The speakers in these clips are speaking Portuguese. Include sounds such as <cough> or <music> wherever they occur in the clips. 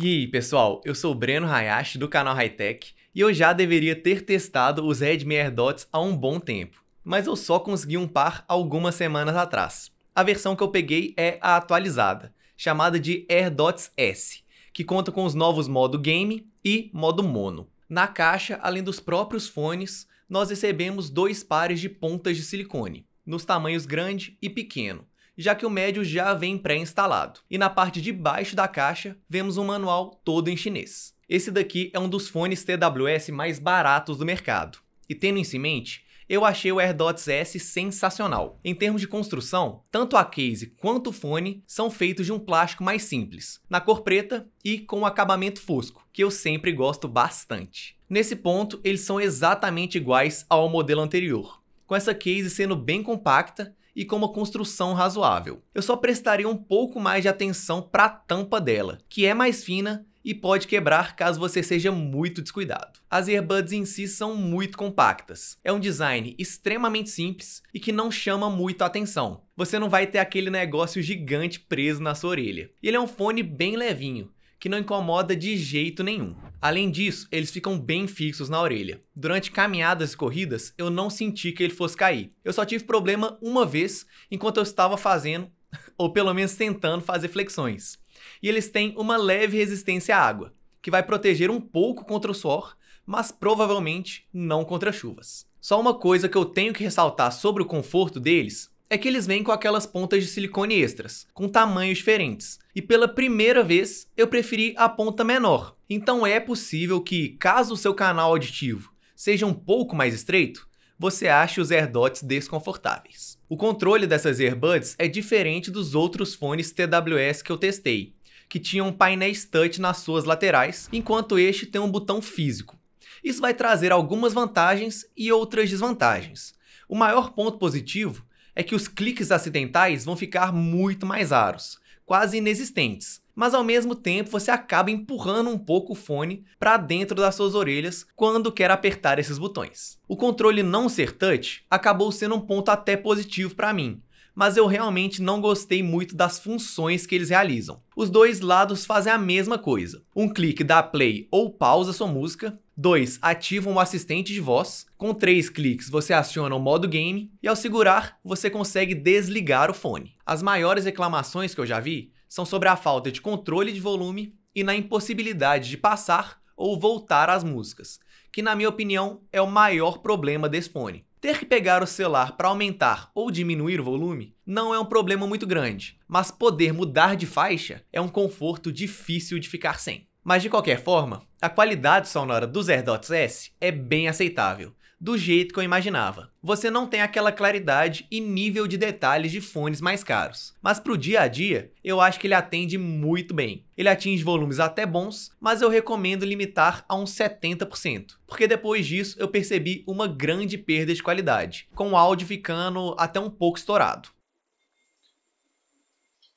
E aí, pessoal, eu sou o Breno Hayashi do canal Hightech e eu já deveria ter testado os Redmi AirDots há um bom tempo, mas eu só consegui um par algumas semanas atrás. A versão que eu peguei é a atualizada, chamada de AirDots S, que conta com os novos modo game e modo mono. Na caixa, além dos próprios fones, nós recebemos dois pares de pontas de silicone, nos tamanhos grande e pequeno, já que o médio já vem pré-instalado. E na parte de baixo da caixa, vemos um manual todo em chinês. Esse daqui é um dos fones TWS mais baratos do mercado. E tendo isso em mente, eu achei o AirDots S sensacional. Em termos de construção, tanto a case quanto o fone são feitos de um plástico mais simples, na cor preta e com um acabamento fosco, que eu sempre gosto bastante. Nesse ponto, eles são exatamente iguais ao modelo anterior, com essa case sendo bem compacta e com uma construção razoável. Eu só prestaria um pouco mais de atenção para a tampa dela, que é mais fina e pode quebrar caso você seja muito descuidado. As earbuds em si são muito compactas. É um design extremamente simples e que não chama muito atenção. Você não vai ter aquele negócio gigante preso na sua orelha. Ele é um fone bem levinho, que não incomoda de jeito nenhum. Além disso, eles ficam bem fixos na orelha. Durante caminhadas e corridas, eu não senti que ele fosse cair. Eu só tive problema uma vez enquanto eu estava fazendo, <laughs> ou pelo menos tentando fazer flexões. E eles têm uma leve resistência à água, que vai proteger um pouco contra o suor, mas provavelmente não contra chuvas. Só uma coisa que eu tenho que ressaltar sobre o conforto deles é que eles vêm com aquelas pontas de silicone extras, com tamanhos diferentes. E pela primeira vez, eu preferi a ponta menor. Então é possível que, caso o seu canal auditivo seja um pouco mais estreito, você ache os AirDots desconfortáveis. O controle dessas Airbuds é diferente dos outros fones TWS que eu testei, que tinham painéis touch nas suas laterais, enquanto este tem um botão físico. Isso vai trazer algumas vantagens e outras desvantagens. O maior ponto positivo é que os cliques acidentais vão ficar muito mais raros, quase inexistentes. Mas ao mesmo tempo você acaba empurrando um pouco o fone para dentro das suas orelhas quando quer apertar esses botões. O controle não ser touch acabou sendo um ponto até positivo para mim, mas eu realmente não gostei muito das funções que eles realizam. Os dois lados fazem a mesma coisa. Um clique dá play ou pausa sua música. 2. ativa o assistente de voz. Com três cliques você aciona o modo game e ao segurar você consegue desligar o fone. As maiores reclamações que eu já vi são sobre a falta de controle de volume e na impossibilidade de passar ou voltar as músicas, que na minha opinião é o maior problema desse fone. Ter que pegar o celular para aumentar ou diminuir o volume não é um problema muito grande, mas poder mudar de faixa é um conforto difícil de ficar sem. Mas de qualquer forma, a qualidade sonora dos AirDots S é bem aceitável do jeito que eu imaginava. Você não tem aquela claridade e nível de detalhes de fones mais caros. Mas para o dia a dia, eu acho que ele atende muito bem. Ele atinge volumes até bons, mas eu recomendo limitar a uns 70%, porque depois disso eu percebi uma grande perda de qualidade, com o áudio ficando até um pouco estourado.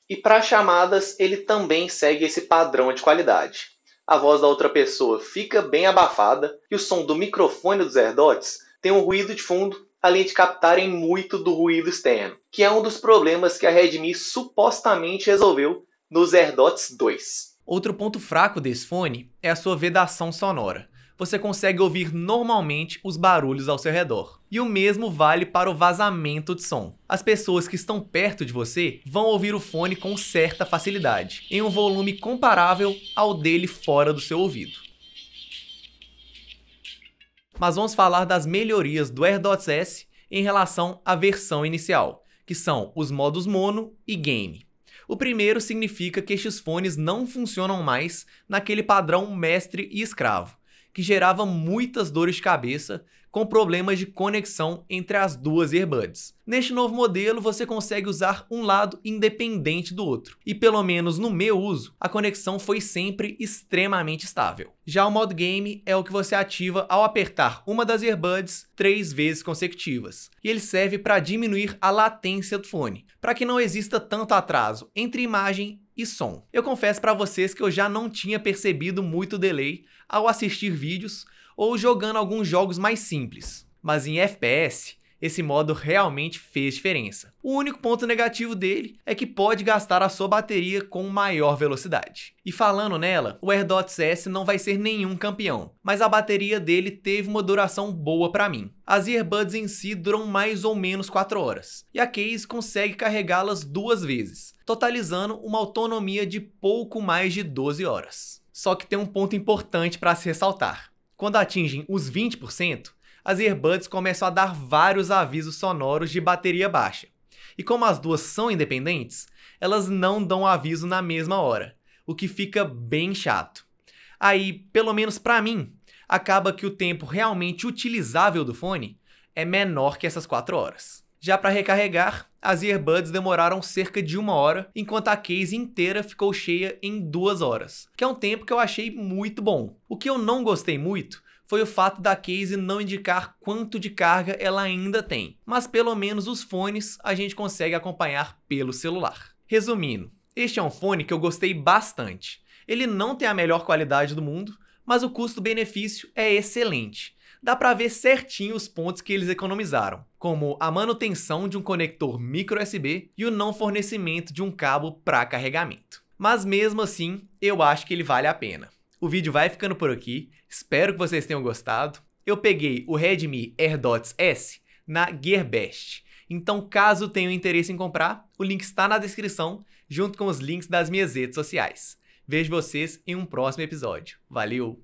E para chamadas, ele também segue esse padrão de qualidade a voz da outra pessoa fica bem abafada e o som do microfone dos AirDots tem um ruído de fundo, além de captarem muito do ruído externo, que é um dos problemas que a Redmi supostamente resolveu nos AirDots 2. Outro ponto fraco desse fone é a sua vedação sonora você consegue ouvir normalmente os barulhos ao seu redor. E o mesmo vale para o vazamento de som. As pessoas que estão perto de você vão ouvir o fone com certa facilidade, em um volume comparável ao dele fora do seu ouvido mas vamos falar das melhorias do AirDots S em relação à versão inicial, que são os modos mono e game. O primeiro significa que estes fones não funcionam mais naquele padrão mestre e escravo, que gerava muitas dores de cabeça com problemas de conexão entre as duas earbuds. Neste novo modelo, você consegue usar um lado independente do outro, e pelo menos no meu uso, a conexão foi sempre extremamente estável. Já o modo game é o que você ativa ao apertar uma das earbuds três vezes consecutivas, e ele serve para diminuir a latência do fone, para que não exista tanto atraso entre imagem e som. Eu confesso para vocês que eu já não tinha percebido muito delay ao assistir vídeos ou jogando alguns jogos mais simples. Mas em FPS, esse modo realmente fez diferença. O único ponto negativo dele é que pode gastar a sua bateria com maior velocidade. E falando nela, o AirDots S não vai ser nenhum campeão, mas a bateria dele teve uma duração boa para mim. As earbuds em si duram mais ou menos 4 horas, e a case consegue carregá-las duas vezes, totalizando uma autonomia de pouco mais de 12 horas. Só que tem um ponto importante para se ressaltar. Quando atingem os 20%, as earbuds começam a dar vários avisos sonoros de bateria baixa. E como as duas são independentes, elas não dão aviso na mesma hora, o que fica bem chato. Aí, pelo menos para mim, acaba que o tempo realmente utilizável do fone é menor que essas 4 horas. Já para recarregar, as earbuds demoraram cerca de uma hora, enquanto a case inteira ficou cheia em duas horas, que é um tempo que eu achei muito bom. O que eu não gostei muito foi o fato da case não indicar quanto de carga ela ainda tem, mas pelo menos os fones a gente consegue acompanhar pelo celular. Resumindo, este é um fone que eu gostei bastante. Ele não tem a melhor qualidade do mundo, mas o custo-benefício é excelente. Dá para ver certinho os pontos que eles economizaram, como a manutenção de um conector micro USB e o não fornecimento de um cabo para carregamento. Mas mesmo assim, eu acho que ele vale a pena. O vídeo vai ficando por aqui. Espero que vocês tenham gostado. Eu peguei o Redmi AirDots S na GearBest. Então, caso tenham interesse em comprar, o link está na descrição, junto com os links das minhas redes sociais. Vejo vocês em um próximo episódio. Valeu!